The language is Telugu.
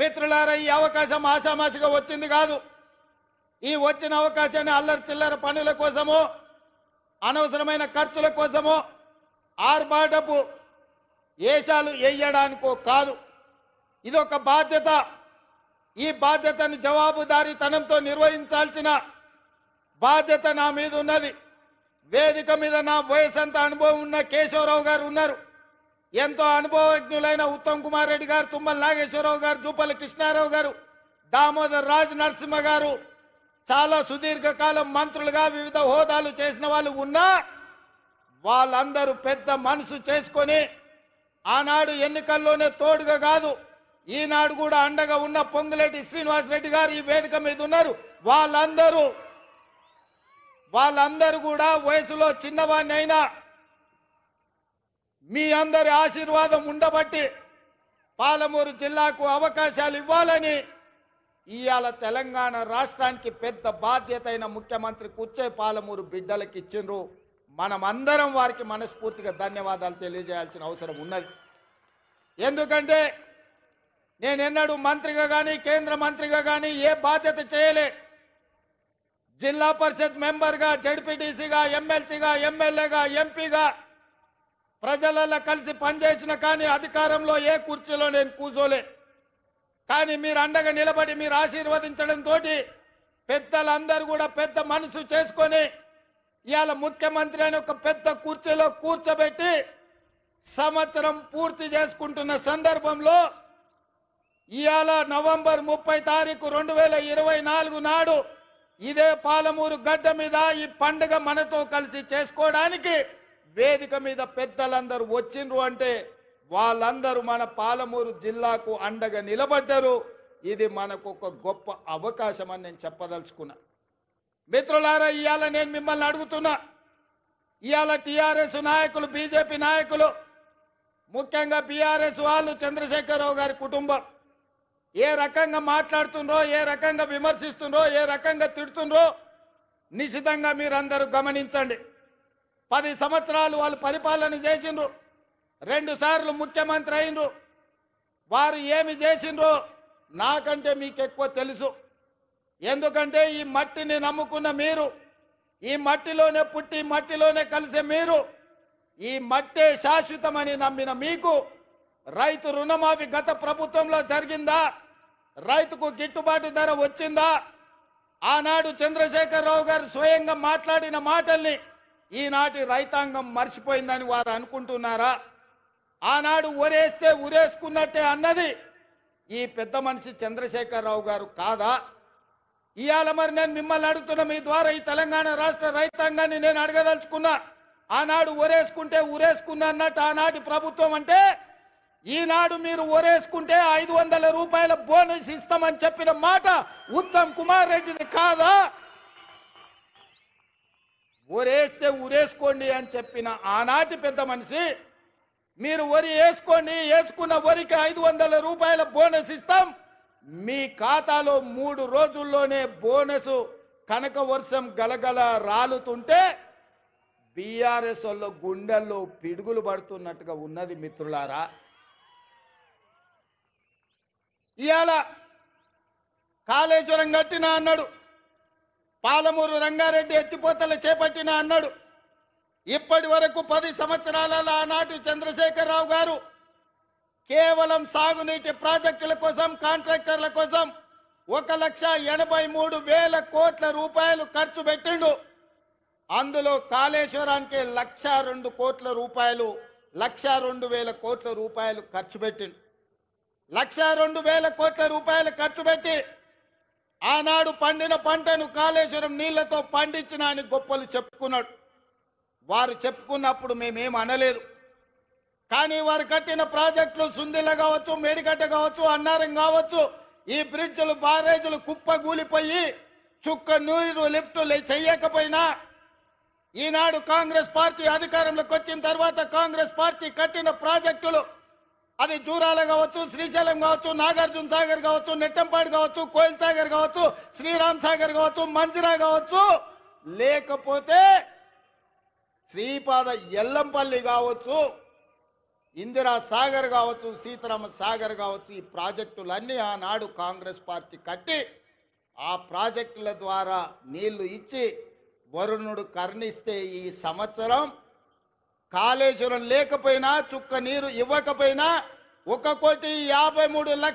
మిత్రులారా ఈ అవకాశం ఆషామాషిగా వచ్చింది కాదు ఈ వచ్చిన అవకాశాన్ని అల్లరి చిల్లర పనుల కోసము అనవసరమైన ఖర్చుల కోసమో ఆర్భాటపు ఏషాలు వేయడానికో కాదు ఇదొక బాధ్యత ఈ బాధ్యతను జవాబుదారీతనంతో నిర్వహించాల్సిన బాధ్యత నా మీద ఉన్నది వేదిక మీద నా వయసు అంత అనుభవం ఉన్న కేశవరావు గారు ఉన్నారు ఎంతో అనుభవజ్ఞులైన ఉత్తమ్ కుమార్ రెడ్డి గారు తుమ్మల నాగేశ్వరరావు గారు జూపల్లి కృష్ణారావు గారు దామోదర్ రాజ్ నరసింహ గారు చాలా సుదీర్ఘకాలం మంత్రులుగా వివిధ హోదాలు చేసిన వాళ్ళు ఉన్నా వాళ్ళందరూ పెద్ద మనసు చేసుకొని ఆనాడు ఎన్నికల్లోనే తోడుగా కాదు ఈనాడు కూడా అండగా ఉన్న పొంగులేటి శ్రీనివాసరెడ్డి గారు ఈ వేదిక మీద ఉన్నారు వాళ్ళందరూ వాళ్ళందరూ కూడా వయసులో అయినా మీ అందరి ఆశీర్వాదం ఉండబట్టి పాలమూరు జిల్లాకు అవకాశాలు ఇవ్వాలని ఇవాళ తెలంగాణ రాష్ట్రానికి పెద్ద బాధ్యత అయిన ముఖ్యమంత్రి కూర్చే పాలమూరు బిడ్డలకు ఇచ్చిండ్రు మనమందరం వారికి మనస్ఫూర్తిగా ధన్యవాదాలు తెలియజేయాల్సిన అవసరం ఉన్నది ఎందుకంటే నేను ఎన్నడూ మంత్రిగా కానీ కేంద్ర మంత్రిగా కానీ ఏ బాధ్యత చేయలే జిల్లా పరిషత్ మెంబర్గా జడ్పీటీసీగా ఎమ్మెల్సీగా ఎమ్మెల్యేగా ఎంపీగా ప్రజలలో కలిసి పనిచేసిన కానీ అధికారంలో ఏ కుర్చీలో నేను కూర్చోలే కానీ మీరు అండగా నిలబడి మీరు ఆశీర్వదించడంతో పెద్దలందరూ కూడా పెద్ద మనసు చేసుకొని ఇవాళ ముఖ్యమంత్రి అని ఒక పెద్ద కుర్చీలో కూర్చోబెట్టి సంవత్సరం పూర్తి చేసుకుంటున్న సందర్భంలో ఇవాళ నవంబర్ ముప్పై తారీఖు రెండు వేల ఇరవై నాలుగు నాడు ఇదే పాలమూరు గడ్డ మీద ఈ పండుగ మనతో కలిసి చేసుకోవడానికి వేదిక మీద పెద్దలందరూ వచ్చిండ్రు అంటే వాళ్ళందరూ మన పాలమూరు జిల్లాకు అండగా నిలబడ్డారు ఇది మనకు ఒక గొప్ప అవకాశం అని నేను చెప్పదలుచుకున్నా మిత్రులారా ఇవాళ నేను మిమ్మల్ని అడుగుతున్నా ఇవాళ టీఆర్ఎస్ నాయకులు బీజేపీ నాయకులు ముఖ్యంగా బీఆర్ఎస్ వాళ్ళు చంద్రశేఖరరావు గారి కుటుంబం ఏ రకంగా మాట్లాడుతుండ్రో ఏ రకంగా విమర్శిస్తుండ్రో ఏ రకంగా తిడుతుండ్రో నిశితంగా మీరందరూ గమనించండి పది సంవత్సరాలు వాళ్ళు పరిపాలన చేసిండ్రు రెండు సార్లు ముఖ్యమంత్రి అయినరు వారు ఏమి చేసిండ్రు నాకంటే మీకు ఎక్కువ తెలుసు ఎందుకంటే ఈ మట్టిని నమ్ముకున్న మీరు ఈ మట్టిలోనే పుట్టి మట్టిలోనే కలిసే మీరు ఈ మట్టే శాశ్వతమని నమ్మిన మీకు రైతు రుణమాఫీ గత ప్రభుత్వంలో జరిగిందా రైతుకు గిట్టుబాటు ధర వచ్చిందా ఆనాడు చంద్రశేఖరరావు గారు స్వయంగా మాట్లాడిన మాటల్ని ఈనాటి రైతాంగం మర్చిపోయిందని వారు అనుకుంటున్నారా ఆనాడు ఒరేస్తే ఉరేసుకున్నట్టే అన్నది ఈ పెద్ద మనిషి చంద్రశేఖరరావు గారు కాదా ఇవాళ మరి నేను మిమ్మల్ని అడుగుతున్న మీ ద్వారా ఈ తెలంగాణ రాష్ట్ర రైతాంగాన్ని నేను అడగదలుచుకున్నా ఆనాడు ఒరేసుకుంటే ఉరేసుకున్నా అన్నట్టు ఆనాటి ప్రభుత్వం అంటే ఈనాడు మీరు ఒరేసుకుంటే ఐదు వందల రూపాయల బోనస్ ఇస్తామని చెప్పిన మాట ఉత్తమ్ కుమార్ రెడ్డిది కాదా ఊరేస్తే ఊరేసుకోండి అని చెప్పిన ఆనాటి పెద్ద మనిషి మీరు వరి వేసుకోండి వేసుకున్న వరికి ఐదు వందల రూపాయల బోనస్ ఇస్తాం మీ ఖాతాలో మూడు రోజుల్లోనే బోనస్ కనక వర్షం గలగల రాలుతుంటే బీఆర్ఎస్ వాళ్ళ గుండెల్లో పిడుగులు పడుతున్నట్టుగా ఉన్నది మిత్రులారా ఇవాళ కాళేశ్వరం కట్టినా అన్నాడు పాలమూరు రంగారెడ్డి ఎత్తిపోతలు చేపట్టిన అన్నాడు ఇప్పటి వరకు పది సంవత్సరాలలో ఆనాటి చంద్రశేఖరరావు గారు కేవలం సాగునీటి ప్రాజెక్టుల కోసం కాంట్రాక్టర్ల కోసం ఒక లక్ష ఎనభై మూడు వేల కోట్ల రూపాయలు ఖర్చు పెట్టిండు అందులో కాళేశ్వరానికి లక్ష రెండు కోట్ల రూపాయలు లక్ష రెండు వేల కోట్ల రూపాయలు ఖర్చు పెట్టిండు లక్ష రెండు వేల కోట్ల రూపాయలు ఖర్చు పెట్టి ఆనాడు పండిన పంటను కాళేశ్వరం నీళ్లతో పండించిన అని గొప్పలు చెప్పుకున్నాడు వారు చెప్పుకున్నప్పుడు మేమేం అనలేదు కానీ వారు కట్టిన ప్రాజెక్టులు సుందిల్ల కావచ్చు మేడిగడ్డ కావచ్చు అన్నారం కావచ్చు ఈ బ్రిడ్జ్లు కుప్ప కుప్పగూలిపోయి చుక్క నూరు లిఫ్ట్ చెయ్యకపోయినా ఈనాడు కాంగ్రెస్ పార్టీ అధికారంలోకి వచ్చిన తర్వాత కాంగ్రెస్ పార్టీ కట్టిన ప్రాజెక్టులు అది జూరాల కావచ్చు శ్రీశైలం కావచ్చు నాగార్జున సాగర్ కావచ్చు నెట్టంపాడు కావచ్చు కోయిల్ సాగర్ కావచ్చు శ్రీరామ్ సాగర్ కావచ్చు మంజిరా కావచ్చు లేకపోతే శ్రీపాద ఎల్లంపల్లి కావచ్చు ఇందిరా సాగర్ కావచ్చు సీతారామ సాగర్ కావచ్చు ఈ ప్రాజెక్టులన్నీ ఆనాడు కాంగ్రెస్ పార్టీ కట్టి ఆ ప్రాజెక్టుల ద్వారా నీళ్లు ఇచ్చి వరుణుడు కర్ణిస్తే ఈ సంవత్సరం కాళేశ్వరం లేకపోయినా చుక్క నీరు ఇవ్వకపోయినా ఒక కోటి యాభై మూడు లక్ష